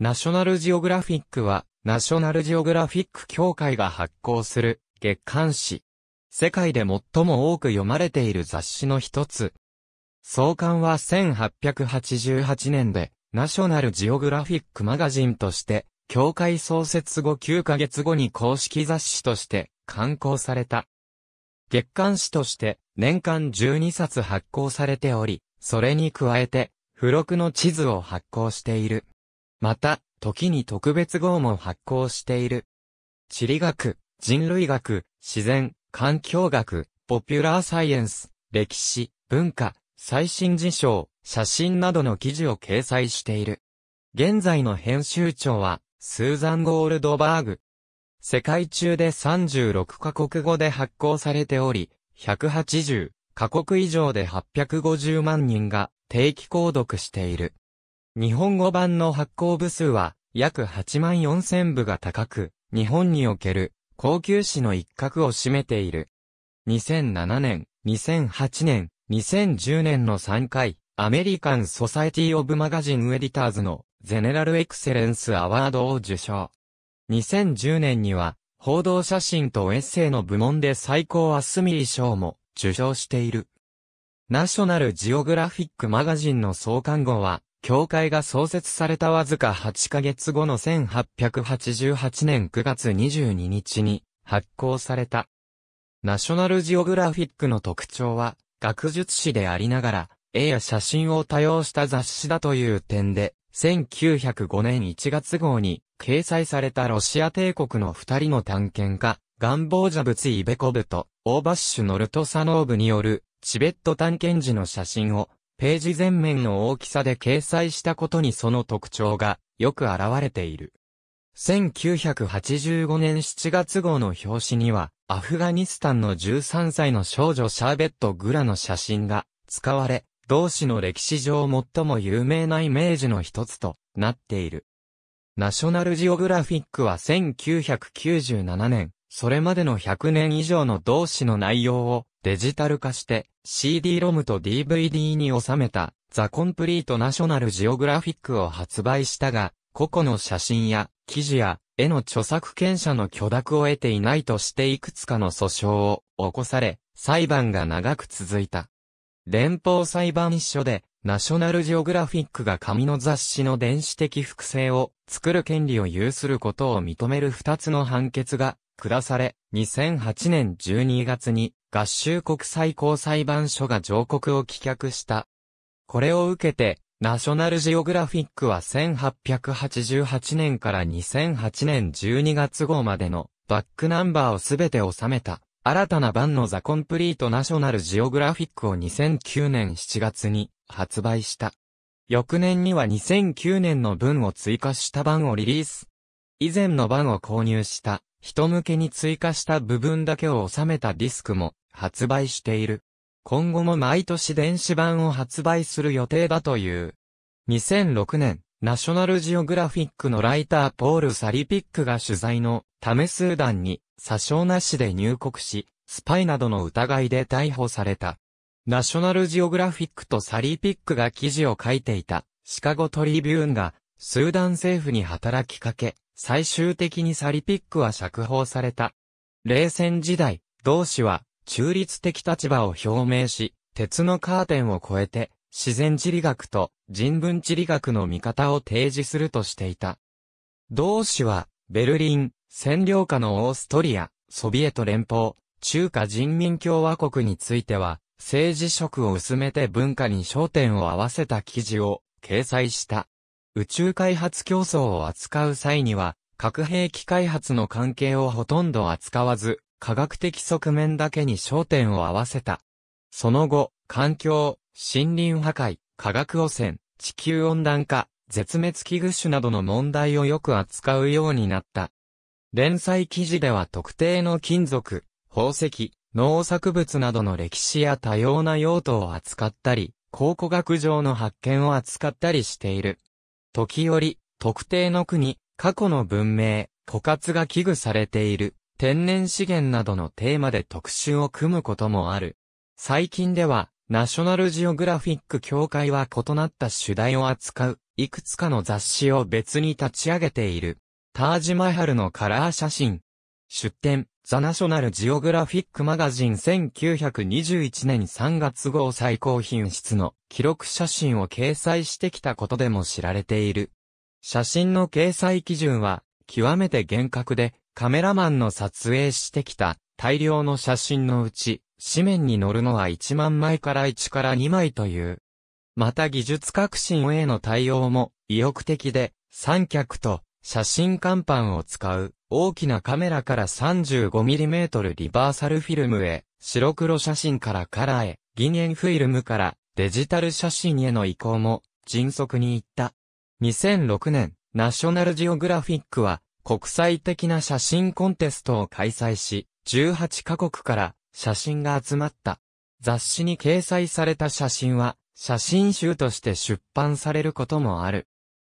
ナショナルジオグラフィックは、ナショナルジオグラフィック協会が発行する月刊誌。世界で最も多く読まれている雑誌の一つ。創刊は1888年で、ナショナルジオグラフィックマガジンとして、協会創設後9ヶ月後に公式雑誌として刊行された。月刊誌として年間12冊発行されており、それに加えて、付録の地図を発行している。また、時に特別号も発行している。地理学、人類学、自然、環境学、ポピュラーサイエンス、歴史、文化、最新事象、写真などの記事を掲載している。現在の編集長は、スーザン・ゴールドバーグ。世界中で36カ国語で発行されており、180カ国以上で850万人が定期購読している。日本語版の発行部数は約8万4千部が高く、日本における高級紙の一角を占めている。2007年、2008年、2010年の3回、アメリカン・ソサエティ・オブ・マガジン・エディターズのゼネラル・エクセレンス・アワードを受賞。2010年には、報道写真とエッセイの部門で最高アスミリ賞も受賞している。ナショナル・ジオグラフィック・マガジンの創刊後は、教会が創設されたわずか8ヶ月後の1888年9月22日に発行された。ナショナルジオグラフィックの特徴は、学術誌でありながら、絵や写真を多用した雑誌だという点で、1905年1月号に掲載されたロシア帝国の二人の探検家、ガンボージャブツイベコブとオーバッシュノルトサノーブによるチベット探検時の写真をページ全面の大きさで掲載したことにその特徴がよく現れている。1985年7月号の表紙には、アフガニスタンの13歳の少女シャーベット・グラの写真が使われ、同志の歴史上最も有名なイメージの一つとなっている。ナショナルジオグラフィックは1997年、それまでの100年以上の同志の内容をデジタル化して CD-ROM と DVD に収めたザ・コンプリート・ナショナル・ジオグラフィックを発売したが、個々の写真や記事や絵の著作権者の許諾を得ていないとしていくつかの訴訟を起こされ、裁判が長く続いた。連邦裁判所でナショナルジオグラフィックが紙の雑誌の電子的複製を作る権利を有することを認める二つの判決が下され、2008年12月に合衆国最高裁判所が上告を棄却した。これを受けて、ナショナルジオグラフィックは1888年から2008年12月号までのバックナンバーをすべて収めた。新たな版のザ・コンプリート・ナショナル・ジオグラフィックを2009年7月に発売した。翌年には2009年の文を追加した版をリリース。以前の版を購入した人向けに追加した部分だけを収めたディスクも発売している。今後も毎年電子版を発売する予定だという。2006年、ナショナルジオグラフィックのライターポール・サリピックが取材のためスーダンに詐称なしで入国し、スパイなどの疑いで逮捕された。ナショナルジオグラフィックとサリーピックが記事を書いていたシカゴトリビューンがスーダン政府に働きかけ、最終的にサリピックは釈放された。冷戦時代、同志は中立的立場を表明し、鉄のカーテンを越えて、自然地理学と人文地理学の見方を提示するとしていた。同志は、ベルリン、占領下のオーストリア、ソビエト連邦、中華人民共和国については、政治色を薄めて文化に焦点を合わせた記事を掲載した。宇宙開発競争を扱う際には、核兵器開発の関係をほとんど扱わず、科学的側面だけに焦点を合わせた。その後、環境、森林破壊、化学汚染、地球温暖化、絶滅危惧種などの問題をよく扱うようになった。連載記事では特定の金属、宝石、農作物などの歴史や多様な用途を扱ったり、考古学上の発見を扱ったりしている。時折、特定の国、過去の文明、枯渇が危惧されている、天然資源などのテーマで特集を組むこともある。最近では、ナショナルジオグラフィック協会は異なった主題を扱う、いくつかの雑誌を別に立ち上げている。タージマハルのカラー写真。出展、ザ・ナショナル・ジオグラフィック・マガジン1921年3月号最高品質の記録写真を掲載してきたことでも知られている。写真の掲載基準は、極めて厳格で、カメラマンの撮影してきた大量の写真のうち、紙面に載るのは1万枚から1から2枚という。また技術革新への対応も意欲的で、三脚と写真看板を使う大きなカメラから 35mm リバーサルフィルムへ、白黒写真からカラーへ、銀塩フィルムからデジタル写真への移行も迅速にいった。2006年、ナショナルジオグラフィックは、国際的な写真コンテストを開催し、18カ国から写真が集まった。雑誌に掲載された写真は、写真集として出版されることもある。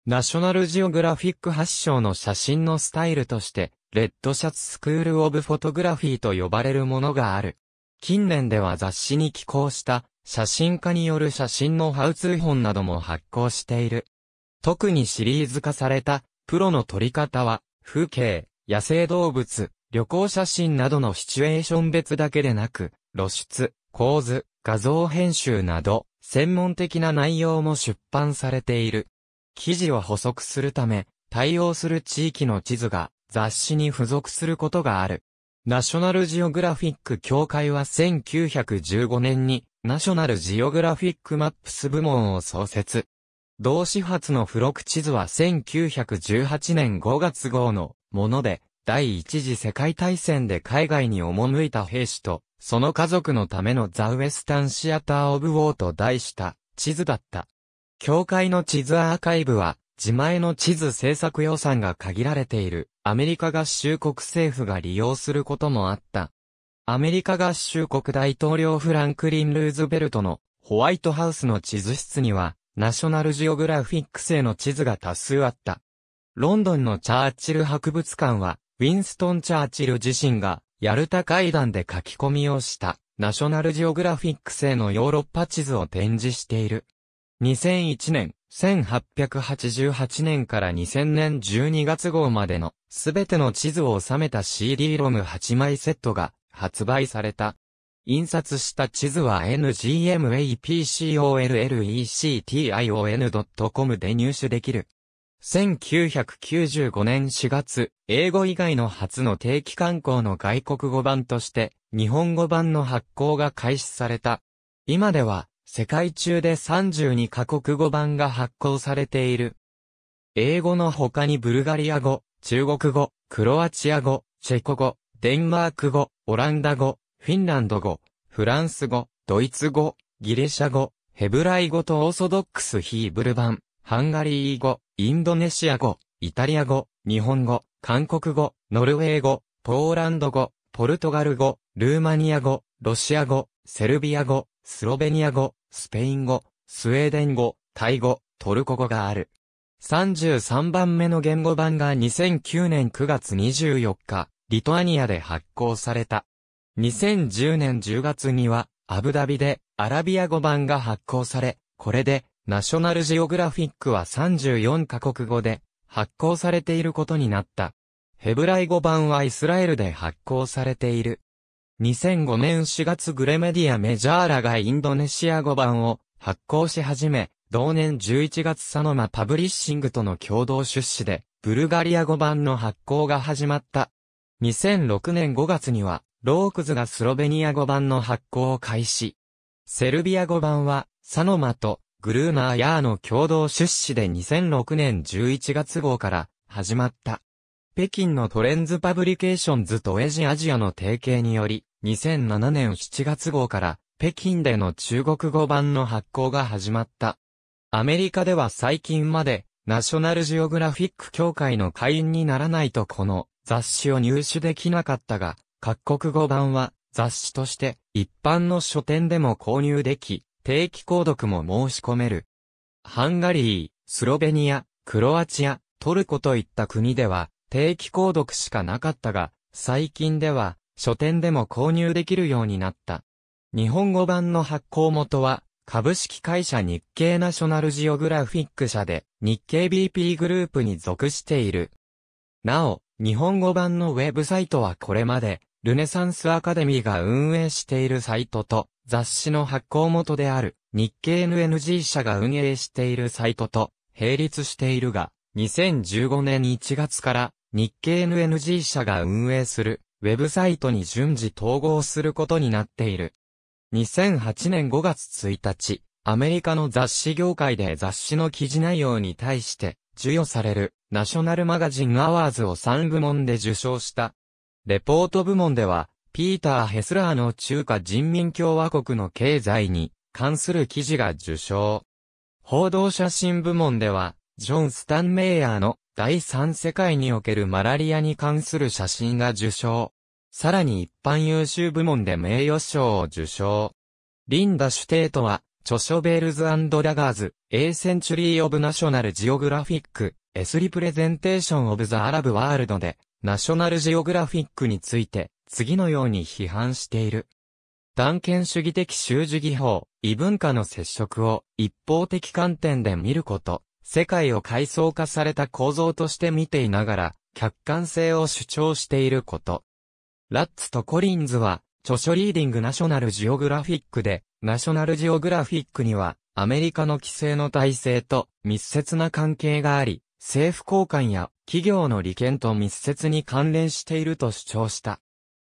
ナショナルジオグラフィック発祥の写真のスタイルとして、レッドシャツスクールオブフォトグラフィーと呼ばれるものがある。近年では雑誌に寄稿した写真家による写真のハウツー本なども発行している。特にシリーズ化された、プロの撮り方は、風景、野生動物、旅行写真などのシチュエーション別だけでなく、露出、構図、画像編集など、専門的な内容も出版されている。記事を補足するため、対応する地域の地図が雑誌に付属することがある。ナショナルジオグラフィック協会は1915年にナショナルジオグラフィックマップス部門を創設。同始発の付録地図は1918年5月号のもので、第一次世界大戦で海外に赴いた兵士と、その家族のためのザ・ウェスタン・シアター・オブ・ウォーと題した地図だった。教会の地図アーカイブは、自前の地図制作予算が限られている、アメリカ合衆国政府が利用することもあった。アメリカ合衆国大統領フランクリン・ルーズベルトのホワイトハウスの地図室には、ナショナルジオグラフィック製の地図が多数あった。ロンドンのチャーチル博物館は、ウィンストン・チャーチル自身が、ヤルタ会談で書き込みをした、ナショナルジオグラフィック製のヨーロッパ地図を展示している。2001年、1888年から2000年12月号までの、すべての地図を収めた CD-ROM8 枚セットが、発売された。印刷した地図は ngmapcollection.com で入手できる。1995年4月、英語以外の初の定期刊行の外国語版として、日本語版の発行が開始された。今では、世界中で32カ国語版が発行されている。英語の他にブルガリア語、中国語、クロアチア語、チェコ語、デンマーク語、オランダ語、フィンランド語、フランス語、ドイツ語、ギリシャ語、ヘブライ語とオーソドックスヒーブル版、ハンガリー語、インドネシア語、イタリア語、日本語、韓国語、ノルウェー語、ポーランド語、ポルトガル語、ルーマニア語、ロシア語、セルビア語、スロベニア語、スペイン語、スウェーデン語、タイ語、トルコ語がある。33番目の言語版が2009年9月24日、リトアニアで発行された。2010年10月には、アブダビでアラビア語版が発行され、これで、ナショナルジオグラフィックは34カ国語で発行されていることになった。ヘブライ語版はイスラエルで発行されている。2005年4月グレメディアメジャーラがインドネシア語版を発行し始め、同年11月サノマパブリッシングとの共同出資で、ブルガリア語版の発行が始まった。2006年5月には、ロークズがスロベニア語版の発行を開始。セルビア語版は、サノマとグルーナーヤーの共同出資で2006年11月号から始まった。北京のトレンズパブリケーションズとエジアジアの提携により、2007年7月号から北京での中国語版の発行が始まった。アメリカでは最近まで、ナショナルジオグラフィック協会の会員にならないとこの雑誌を入手できなかったが、各国語版は雑誌として一般の書店でも購入でき、定期購読も申し込める。ハンガリー、スロベニア、クロアチア、トルコといった国では定期購読しかなかったが、最近では書店でも購入できるようになった。日本語版の発行元は株式会社日経ナショナルジオグラフィック社で日経 BP グループに属している。なお、日本語版のウェブサイトはこれまでルネサンスアカデミーが運営しているサイトと、雑誌の発行元である日経 NNG 社が運営しているサイトと並立しているが、2015年1月から日経 NNG 社が運営するウェブサイトに順次統合することになっている。2008年5月1日、アメリカの雑誌業界で雑誌の記事内容に対して授与されるナショナルマガジンアワーズを3部門で受賞したレポート部門では、ピーター・ヘスラーの中華人民共和国の経済に関する記事が受賞。報道写真部門では、ジョン・スタンメイヤーの第三世界におけるマラリアに関する写真が受賞。さらに一般優秀部門で名誉賞を受賞。リンダ・シュテートは、著書ベールズダガーズ、A Century of National Geographic, S Representation of the Arab World で、ナショナルジオグラフィックについて、次のように批判している。断権主義的習字技法、異文化の接触を一方的観点で見ること、世界を階層化された構造として見ていながら、客観性を主張していること。ラッツとコリンズは、著書リーディングナショナルジオグラフィックで、ナショナルジオグラフィックには、アメリカの規制の体制と密接な関係があり、政府高官や企業の利権と密接に関連していると主張した。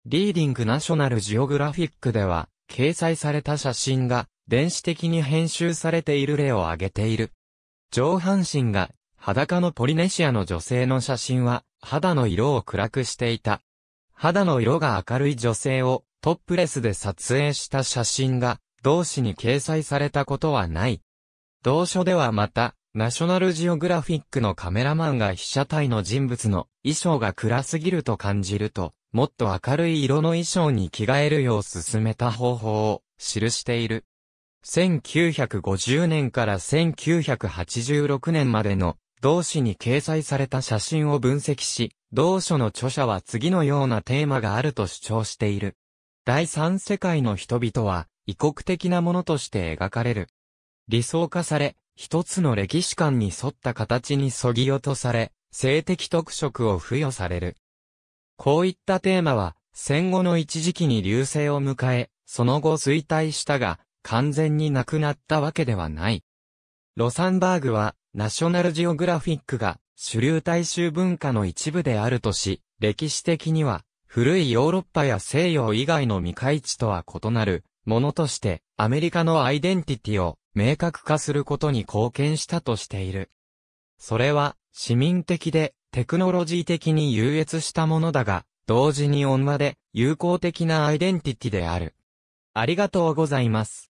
リーディングナショナルジオグラフィックでは、掲載された写真が電子的に編集されている例を挙げている。上半身が裸のポリネシアの女性の写真は肌の色を暗くしていた。肌の色が明るい女性をトップレスで撮影した写真が同紙に掲載されたことはない。同書ではまたナショナルジオグラフィックのカメラマンが被写体の人物の衣装が暗すぎると感じると、もっと明るい色の衣装に着替えるよう進めた方法を記している。1950年から1986年までの同誌に掲載された写真を分析し、同書の著者は次のようなテーマがあると主張している。第三世界の人々は異国的なものとして描かれる。理想化され、一つの歴史観に沿った形にそぎ落とされ、性的特色を付与される。こういったテーマは、戦後の一時期に流星を迎え、その後衰退したが、完全になくなったわけではない。ロサンバーグは、ナショナルジオグラフィックが主流大衆文化の一部であるとし、歴史的には、古いヨーロッパや西洋以外の未開地とは異なる、ものとして、アメリカのアイデンティティを明確化することに貢献したとしている。それは、市民的で、テクノロジー的に優越したものだが、同時に温和で、友好的なアイデンティティである。ありがとうございます。